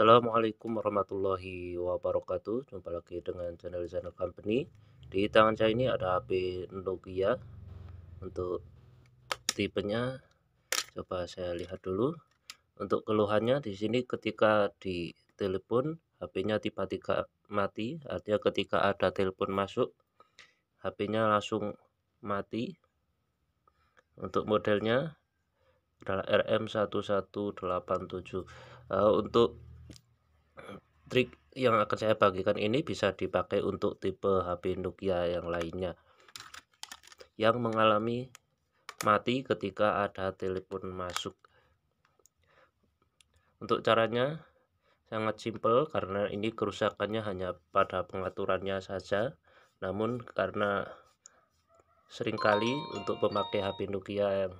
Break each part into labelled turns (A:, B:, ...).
A: Assalamualaikum warahmatullahi wabarakatuh Jumpa lagi dengan channel channel company Di tangan saya ini ada HP Nokia Untuk tipenya Coba saya lihat dulu Untuk keluhannya di sini ketika di telepon HP-nya tiba-tiba mati Artinya ketika ada telepon masuk HP-nya langsung mati Untuk modelnya adalah RM1187 uh, eh, Untuk Trik yang akan saya bagikan ini bisa dipakai untuk tipe HP Nokia yang lainnya yang mengalami mati ketika ada telepon masuk. Untuk caranya sangat simpel karena ini kerusakannya hanya pada pengaturannya saja. Namun karena seringkali untuk pemakai HP Nokia yang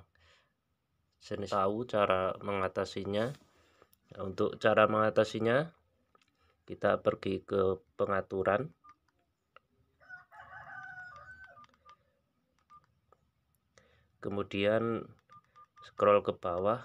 A: jenis tahu cara mengatasinya. Untuk cara mengatasinya kita pergi ke pengaturan kemudian scroll ke bawah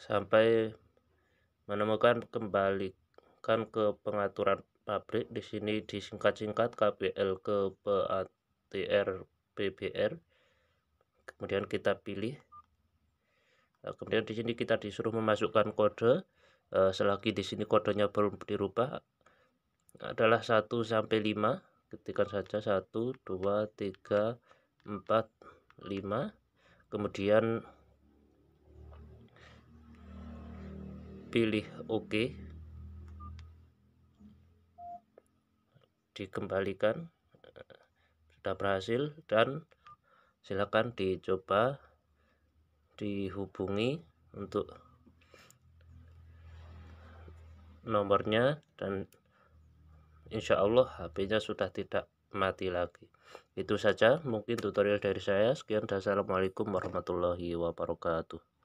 A: sampai menemukan kembalikan ke pengaturan pabrik di sini disingkat-singkat KBL ke PATR PBR kemudian kita pilih nah, kemudian di sini kita disuruh memasukkan kode eh, selagi di sini kodenya belum dirubah adalah 1 sampai 5 ketikkan saja 1 2 3 4 5 kemudian pilih oke OK. dikembalikan eh, sudah berhasil dan silakan dicoba dihubungi untuk nomornya dan insya Allah HP-nya sudah tidak mati lagi itu saja mungkin tutorial dari saya sekian dan assalamualaikum warahmatullahi wabarakatuh